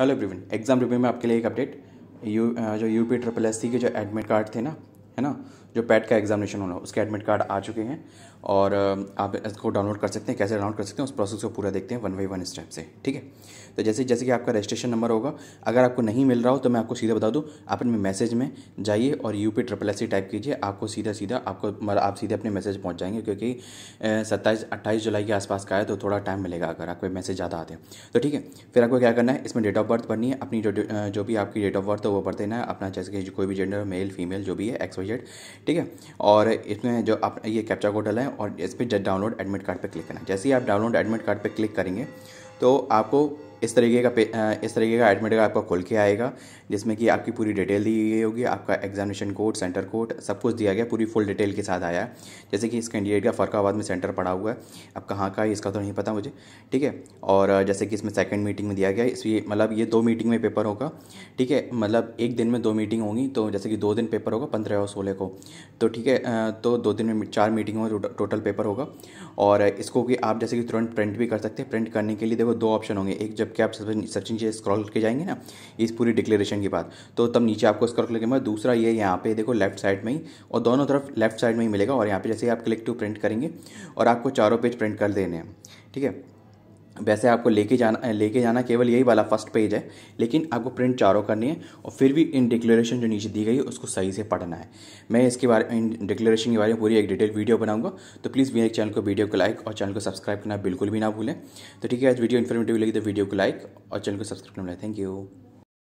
hello everyone exam review में आपके लिए एक अपडेट यू जो U P triple S C के जो एडमिट कार्ड थे ना है ना जो पैट का एग्जामिनेशन होना उसके एडमिट कार्ड आ चुके हैं और आप इसको डाउनलोड कर सकते हैं कैसे डाउनलोड कर सकते हैं उस प्रोसेस को पूरा देखते हैं वन बाई वन स्टेप से ठीक है तो जैसे जैसे कि आपका रजिस्ट्रेशन नंबर होगा अगर आपको नहीं मिल रहा हो तो मैं आपको सीधा बता दूँ आप अपने मैसेज में जाइए और U P triple S C type कीजिए आपको सीधा सीधा आपको मतलब आप सीधे अपने मैसेज पहुँच जाएंगे क्योंकि सत्ताईस अट्ठाईस जुलाई के आसपास का है तो थोड़ा टाइम मिलेगा अगर आपको मैसेज ज़्यादा आते हैं तो ठीक है फिर आपको क्या करना है इसमें डेट ऑफ बर्थ भरनी है अपनी जो जो भी आपकी डेट ऑफ बर्थ है वो भर देना है अपना जैसे कि कोई भी जेंडर मेल फीमेल जो भी है एक्स प्रोजेक्ट ठीक है और इसमें जो आप ये कैप्चा को डाला है और इस पर डाउनलोड एडमिट कार्ड पर क्लिक करना है जैसे ही आप डाउनलोड एडमिट कार्ड पर क्लिक करेंगे तो आपको इस तरीके का इस तरीके का एडमिट कार्ड आपका खोल के आएगा जिसमें कि आपकी पूरी डिटेल दी गई होगी आपका एग्जामिनेशन कोड सेंटर कोड सब कुछ दिया गया पूरी फुल डिटेल के साथ आया है जैसे कि इस कैंडिडेट का फ़र्काबाद में सेंटर पड़ा हुआ है अब कहाँ का है इसका तो नहीं पता मुझे ठीक है और जैसे कि इसमें सेकेंड मीटिंग में दिया गया इसलिए मतलब ये दो मीटिंग में पेपर होगा ठीक है मतलब एक दिन में दो मीटिंग होंगी तो जैसे कि दो दिन पेपर होगा पंद्रह और सोलह को तो ठीक है तो दो दिन में चार मीटिंग में टोटल पेपर होगा और इसको कि आप जैसे कि तुरंत प्रिंट भी कर सकते हैं प्रिंट करने के लिए देखो दो ऑप्शन होंगे एक जब करके आप सचिन नीचे स्क्रॉल करके जाएंगे ना इस पूरी डिक्लेरेशन के बाद तो तब नीचे आपको स्क्रॉल करके मैं दूसरा ये यहाँ पे देखो लेफ्ट साइड में ही और दोनों तरफ लेफ्ट साइड में ही मिलेगा और यहाँ पे जैसे आप क्लिक टू प्रिंट करेंगे और आपको चारों पेज प्रिंट कर देने हैं ठीक है वैसे आपको लेके जाना लेके जाना केवल यही वाला फर्स्ट पेज है लेकिन आपको प्रिंट चारों करनी है और फिर भी इन डिक्लेरेशन जो नीचे दी गई है उसको सही से पढ़ना है मैं इसके बारे में इन डिक्लेरेशन के बारे में पूरी एक डिटेल वीडियो बनाऊंगा तो प्लीज़ मेरे चैनल को वीडियो को लाइक और चैनल को सब्सक्राइब करना बिल्कुल भी ना भूलें तो ठीक है आज वीडियो इन्फॉर्मेटिव लगी तो वीडियो को लाइक और चैनल को सब्सक्राइब करना थैंक यू